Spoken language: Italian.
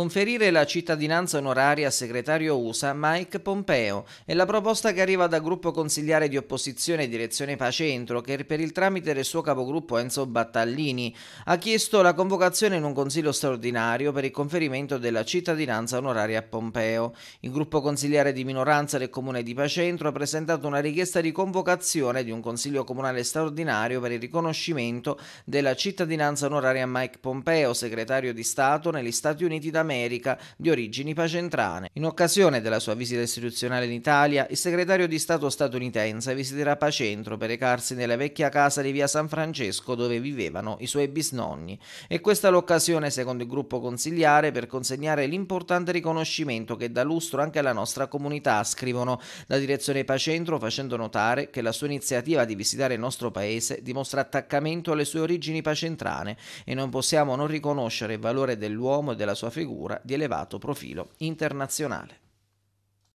conferire la cittadinanza onoraria al segretario USA Mike Pompeo. È la proposta che arriva dal gruppo consigliare di opposizione Direzione Pacentro che per il tramite del suo capogruppo Enzo Battaglini ha chiesto la convocazione in un consiglio straordinario per il conferimento della cittadinanza onoraria a Pompeo. Il gruppo consigliare di minoranza del comune di Pacentro ha presentato una richiesta di convocazione di un consiglio comunale straordinario per il riconoscimento della cittadinanza onoraria a Mike Pompeo, segretario di Stato negli Stati Uniti d'America America di origini pacentrane. In occasione della sua visita istituzionale in Italia, il segretario di Stato statunitense visiterà Pacentro per recarsi nella vecchia casa di via San Francesco dove vivevano i suoi bisnonni e questa è l'occasione, secondo il gruppo consigliare, per consegnare l'importante riconoscimento che dà lustro anche alla nostra comunità, scrivono la direzione Pacentro facendo notare che la sua iniziativa di visitare il nostro paese dimostra attaccamento alle sue origini pacentrane e non possiamo non riconoscere il valore dell'uomo e della sua figura cultura di elevato profilo internazionale.